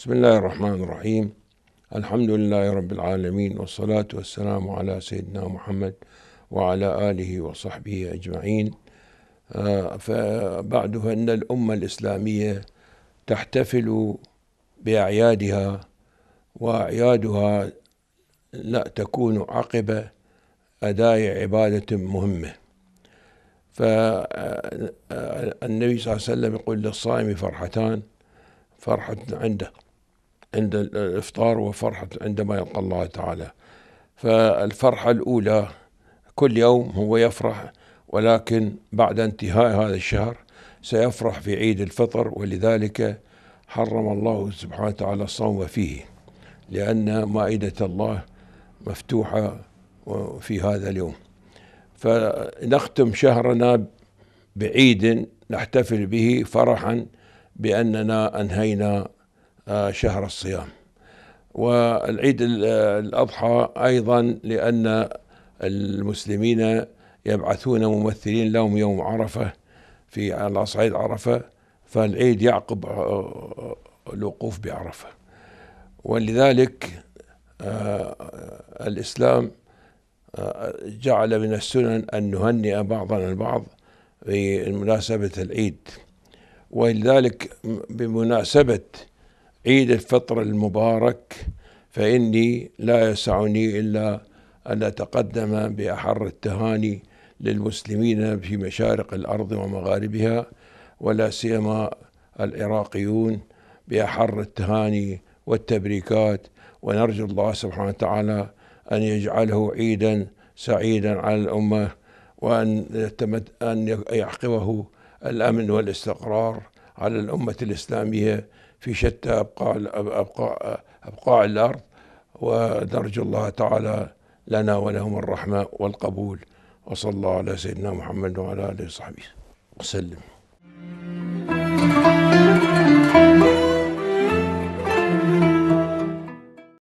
بسم الله الرحمن الرحيم الحمد لله رب العالمين والصلاة والسلام على سيدنا محمد وعلى آله وصحبه أجمعين آه، فبعد أن الأمة الإسلامية تحتفل بأعيادها وأعيادها لا تكون عقب أداء عبادة مهمة فالنبي آه، آه، صلى الله عليه وسلم يقول للصائم فرحتان فرحة عنده عند الإفطار وفرحة عندما يلقى الله تعالى فالفرحة الأولى كل يوم هو يفرح ولكن بعد انتهاء هذا الشهر سيفرح في عيد الفطر ولذلك حرم الله سبحانه وتعالى الصوم فيه لأن مائدة الله مفتوحة في هذا اليوم فنختم شهرنا بعيد نحتفل به فرحا بأننا أنهينا آه، شهر الصيام والعيد آه، الأضحى أيضا لأن المسلمين يبعثون ممثلين لهم يوم عرفة في على صعيد عرفة فالعيد يعقب آه، الوقوف بعرفة ولذلك الإسلام جعل من السنن أن نهنئ بعضنا البعض بمناسبة العيد ولذلك بمناسبة عيد الفطر المبارك فإني لا يسعني إلا أن أتقدم بأحر التهاني للمسلمين في مشارق الأرض ومغاربها ولا سيما العراقيون بأحر التهاني والتبريكات ونرجو الله سبحانه وتعالى أن يجعله عيدا سعيدا على الأمة وأن أن يعقبه الأمن والاستقرار على الأمة الإسلامية في شتى أبقاع, أبقاع, أبقاع الأرض ونرجو الله تعالى لنا ولهم الرحمة والقبول وصلى الله على سيدنا محمد وعلى آله وصحبه وسلم